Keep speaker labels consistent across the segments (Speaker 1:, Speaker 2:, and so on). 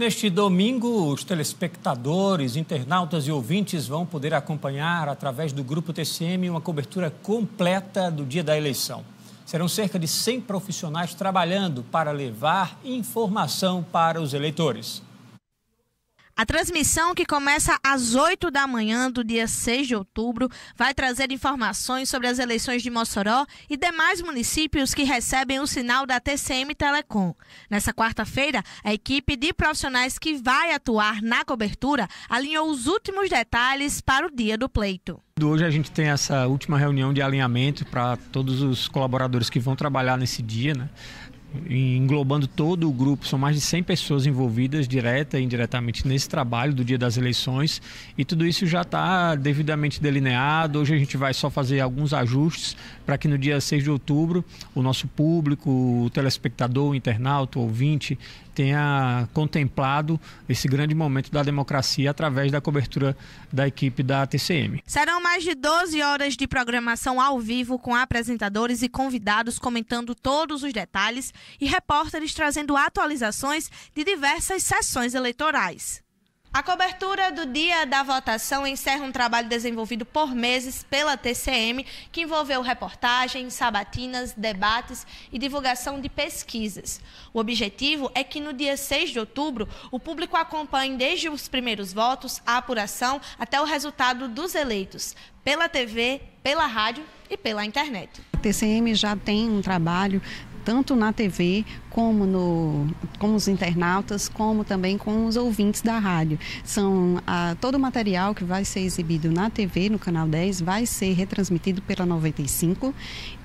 Speaker 1: Neste domingo, os telespectadores, internautas e ouvintes vão poder acompanhar, através do Grupo TCM, uma cobertura completa do dia da eleição. Serão cerca de 100 profissionais trabalhando para levar informação para os eleitores.
Speaker 2: A transmissão, que começa às 8 da manhã do dia 6 de outubro, vai trazer informações sobre as eleições de Mossoró e demais municípios que recebem o sinal da TCM Telecom. Nessa quarta-feira, a equipe de profissionais que vai atuar na cobertura alinhou os últimos detalhes para o dia do pleito.
Speaker 1: Hoje a gente tem essa última reunião de alinhamento para todos os colaboradores que vão trabalhar nesse dia, né? englobando todo o grupo, são mais de 100 pessoas envolvidas direta e indiretamente nesse trabalho do dia das eleições e tudo isso já está devidamente delineado. Hoje a gente vai só fazer alguns ajustes para que no dia 6 de outubro o nosso público, o telespectador, o internauta, o ouvinte tenha contemplado esse grande momento da democracia através da cobertura da equipe da TCM.
Speaker 2: Serão mais de 12 horas de programação ao vivo com apresentadores e convidados comentando todos os detalhes e repórteres trazendo atualizações de diversas sessões eleitorais. A cobertura do dia da votação encerra um trabalho desenvolvido por meses pela TCM, que envolveu reportagens, sabatinas, debates e divulgação de pesquisas. O objetivo é que no dia 6 de outubro o público acompanhe desde os primeiros votos, a apuração, até o resultado dos eleitos, pela TV, pela rádio e pela internet.
Speaker 3: A TCM já tem um trabalho tanto na TV como no, com os internautas, como também com os ouvintes da rádio. São a, ah, todo o material que vai ser exibido na TV, no canal 10, vai ser retransmitido pela 95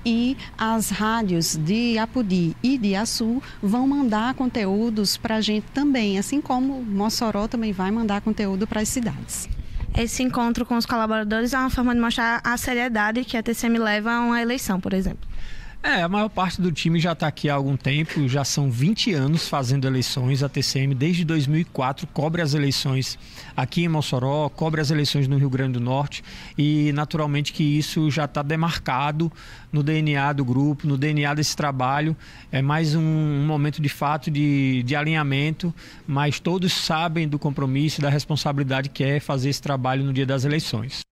Speaker 3: e as rádios de Apudi e de Açu vão mandar conteúdos para a gente também, assim como Mossoró também vai mandar conteúdo para as cidades. Esse encontro com os
Speaker 2: colaboradores é uma forma de mostrar a seriedade que a TCM leva a uma eleição, por exemplo.
Speaker 1: É, a maior parte do time já está aqui há algum tempo, já são 20 anos fazendo eleições. A TCM, desde 2004, cobre as eleições aqui em Mossoró, cobre as eleições no Rio Grande do Norte e, naturalmente, que isso já está demarcado no DNA do grupo, no DNA desse trabalho. É mais um, um momento de fato de, de alinhamento, mas todos sabem do compromisso e da responsabilidade que é fazer esse trabalho no dia das eleições.